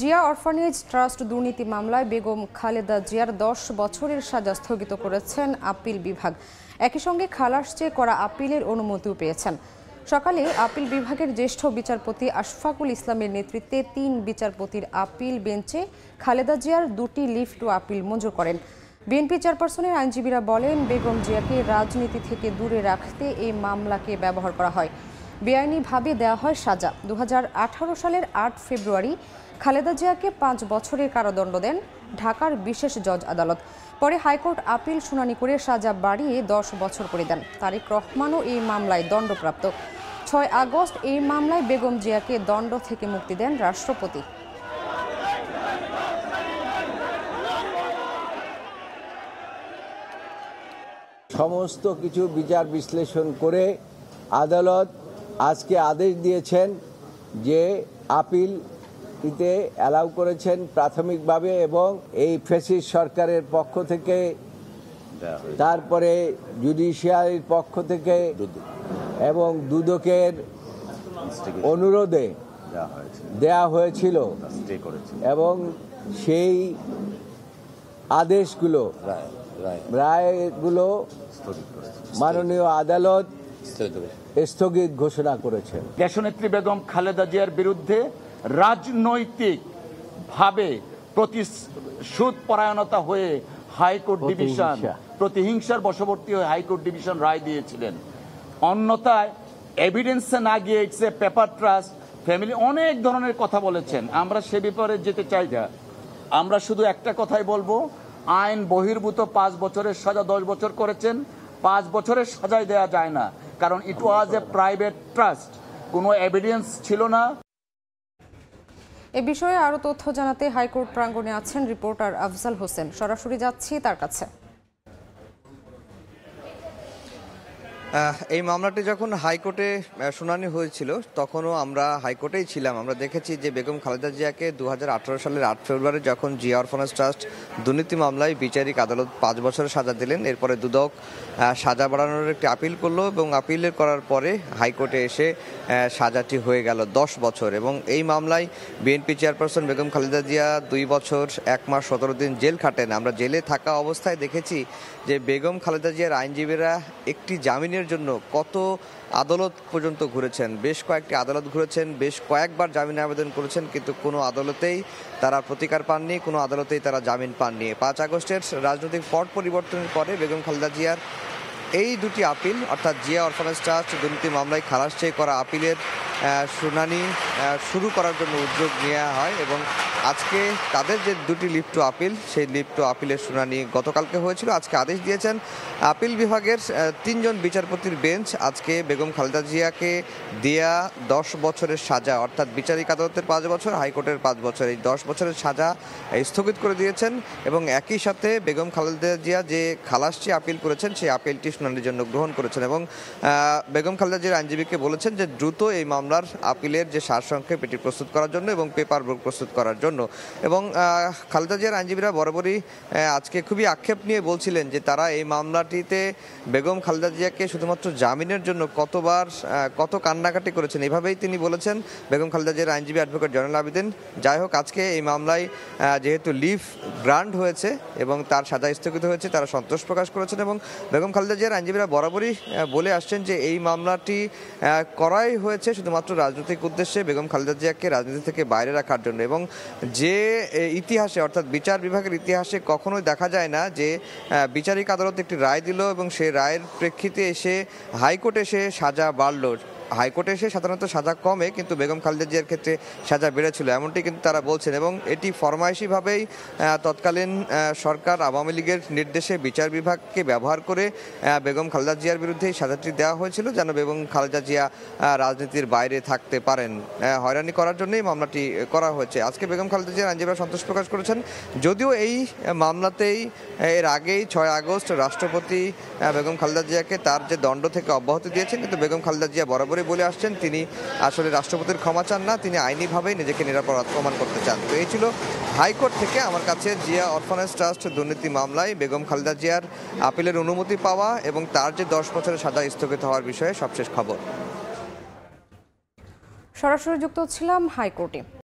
Zia orphanage trust দুর্নীতি মামলায় বেগম খালেদা জিয়ার দশ বছরের সাজা স্থগিত করেছেন আপিল বিভাগ একই সঙ্গে খালাস চেয়ে করা আপিলের অনুমতিও পেয়েছেন সকালে আপিল বিভাগের জ্যেষ্ঠ বিচারপতি আশফাকুল ইসলামের নেতৃত্বে তিন বিচারপতির আপিল বেঞ্চে খালেদা জিয়ার দুটি লিফট টু আপিল মঞ্জুর করেন বিএনপি চেয়ারপারসনের আইনজীবীরা বলেন বেগম জিয়াকে রাজনীতি থেকে দূরে রাখতে এই মামলাকে ব্যবহার করা হয় বেআইনিভাবে দেওয়া হয় সাজা দু সালের আট ফেব্রুয়ারি খালেদা জিয়াকে পাঁচ বছরের কারাদণ্ড দেন ঢাকার বিশেষ জজ আদালত পরে হাইকোর্ট আপিল শুনানি করে সাজা বাড়িয়ে দশ বছর করে দেন তারেক রহমানও এই মামলায় দণ্ডপ্রাপ্ত ছয় আগস্ট এই মামলায় বেগম জিয়াকে দণ্ড থেকে মুক্তি দেন রাষ্ট্রপতি সমস্ত কিছু বিচার বিশ্লেষণ করে আদালত আজকে আদেশ দিয়েছেন যে আপিল ইতে অ্যালাউ করেছেন প্রাথমিকভাবে এবং এই ফেসিস সরকারের পক্ষ থেকে তারপরে জুডিশিয়ারির পক্ষ থেকে এবং দুদকের অনুরোধে দেয়া হয়েছিল এবং সেই আদেশগুলো রায়গুলো মাননীয় আদালত স্থগিত ঘোষণা করেছে দেশনেত্রী বেগম খালেদা জিয়ার বিরুদ্ধে রাজনৈতিকভাবে প্রতি সুদ পরায়ণতা হয়ে হাইকোর্ট ডিভিশন প্রতিহিংসার বশবর্তী হয়ে হাইকোর্ট ডিভিশন রায় দিয়েছিলেন অন্যথায় এভিডেন্সে না গিয়ে এ পেপার ট্রাস্ট ফ্যামিলি অনেক ধরনের কথা বলেছেন আমরা সে ব্যাপারে যেতে চাই না আমরা শুধু একটা কথাই বলবো আইন বহির্ভূত পাঁচ বছরের সাজা দশ বছর করেছেন পাঁচ বছরের সাজায় দেয়া যায় না কারণ it was a private trust কোনো এভিডেন্স ছিল না এ বিষয়ে আরও তথ্য জানাতে হাইকোর্ট প্রাঙ্গনে আছেন রিপোর্টার আফজাল হোসেন সরাসরি যাচ্ছি তার কাছে এই মামলাটি যখন হাইকোর্টে শুনানি হয়েছিল তখনও আমরা হাইকোর্টেই ছিলাম আমরা দেখেছি যে বেগম খালেদা জিয়াকে দু সালের আট ফেব্রুয়ারি যখন জিয়া অরফানাস ট্রাস্ট দুর্নীতি মামলায় বিচারিক আদালত পাঁচ বছরের সাজা দিলেন এরপরে দুদক সাজা বাড়ানোর একটি আপিল করলো এবং আপিল করার পরে হাইকোর্টে এসে সাজাটি হয়ে গেল দশ বছর এবং এই মামলায় বিএনপি চেয়ারপারসন বেগম খালেদা জিয়া দুই বছর এক মাস সতেরো দিন জেল খাটেন আমরা জেলে থাকা অবস্থায় দেখেছি যে বেগম খালেদা জিয়ার আইনজীবীরা একটি জামিনের জামিনের জন্য কত আদালত পর্যন্ত ঘুরেছেন বেশ কয়েকটি আদালত ঘুরেছেন বেশ কয়েকবার জামিন আবেদন করেছেন কিন্তু কোনো আদালতেই তারা প্রতিকার পাননি কোনো আদালতেই তারা জামিন পাননি পাঁচ আগস্টের রাজনৈতিক পট পরিবর্তনের পরে বেগম খালেদা জিয়ার এই দুটি আপিল অর্থাৎ জিয়া অরফানেজ ট্রাস্ট দুর্নীতি মামলায় খালাস চেয়ে করা আপিলের শুনানি শুরু করার জন্য উদ্যোগ নেওয়া হয় এবং আজকে তাদের যে দুটি লিপ্ট আপিল সেই লিপ্ট আপিলের শুনানি গতকালকে হয়েছিল আজকে আদেশ দিয়েছেন আপিল বিভাগের তিনজন বিচারপতির বেঞ্চ আজকে বেগম খালেদা জিয়াকে দেয়া দশ বছরের সাজা অর্থাৎ বিচারিক আদালতের পাঁচ বছর হাইকোর্টের পাঁচ বছর এই দশ বছরের সাজা স্থগিত করে দিয়েছেন এবং একই সাথে বেগম খালেদা জিয়া যে খালাসটি আপিল করেছেন সেই আপিলটি শুনানির জন্য গ্রহণ করেছেন এবং বেগম খালেদা জিয়ার আইনজীবীকে বলেছেন যে দ্রুত এই মামলা মামলার আপিলের যে সারসংক্ষেপ এটি প্রস্তুত করার জন্য এবং পেপার বুক প্রস্তুত করার জন্য এবং খালেদা জিয়ার আইনজীবীরা বরাবরই আজকে খুবই আক্ষেপ নিয়ে বলছিলেন যে তারা এই মামলাটিতে বেগম খালেদা জিয়াকে শুধুমাত্র জামিনের জন্য কতবার কত কান্নাকাটি করেছেন এভাবেই তিনি বলেছেন বেগম খালেদা জিয়ার আইনজীবী অ্যাডভোকেট জয়নাল আবেদিন যাই হোক আজকে এই মামলায় যেহেতু লিভ গ্রান্ট হয়েছে এবং তার সাজা স্থগিত হয়েছে তারা সন্তোষ প্রকাশ করেছেন এবং বেগম খালেদা জিয়ার আইনজীবীরা বরাবরই বলে আসছেন যে এই মামলাটি করাই হয়েছে শুধুমাত্র শুধুমাত্র রাজনৈতিক উদ্দেশ্যে বেগম খালেদা জিয়াকে রাজনীতি থেকে বাইরে রাখার জন্য এবং যে ইতিহাসে অর্থাৎ বিচার বিভাগের ইতিহাসে কখনোই দেখা যায় না যে বিচারিক আদালত একটি রায় দিল এবং সেই রায়ের প্রেক্ষিতে এসে হাইকোর্টে এসে সাজা বাড়ল হাইকোর্টে এসে সাধারণত সাজা কমে কিন্তু বেগম খালেদা জিয়ার ক্ষেত্রে সাজা বেড়েছিল এমনটি কিন্তু তারা বলছেন এবং এটি ফরমায়েশিভাবেই তৎকালীন সরকার আওয়ামী লীগের নির্দেশে বিচার বিভাগকে ব্যবহার করে বেগম খালেদা জিয়ার বিরুদ্ধে সাজাটি দেওয়া হয়েছিল যেন বেগম খালেদা জিয়া রাজনীতির বাইরে থাকতে পারেন হয়রানি করার জন্যই মামলাটি করা হয়েছে আজকে বেগম খালেদা জিয়ার আইনজীবীরা সন্তোষ প্রকাশ করেছেন যদিও এই মামলাতেই এর আগেই ছয় আগস্ট রাষ্ট্রপতি বেগম খালেদা জিয়াকে তার যে দণ্ড থেকে অব্যাহতি দিয়েছেন কিন্তু বেগম খালেদা জিয়া বরাবরই করে বলে আসছেন তিনি আসলে রাষ্ট্রপতির ক্ষমা চান না তিনি আইনিভাবেই নিজেকে নিরাপরাধ প্রমাণ করতে চান তো এই ছিল হাইকোর্ট থেকে আমার কাছে জিয়া অরফানেজ ট্রাস্ট দুর্নীতি মামলায় বেগম খালেদা জিয়ার আপিলের অনুমতি পাওয়া এবং তার যে দশ বছরের সাজা স্থগিত হওয়ার বিষয়ে সবশেষ খবর সরাসরি যুক্ত ছিলাম হাইকোর্টে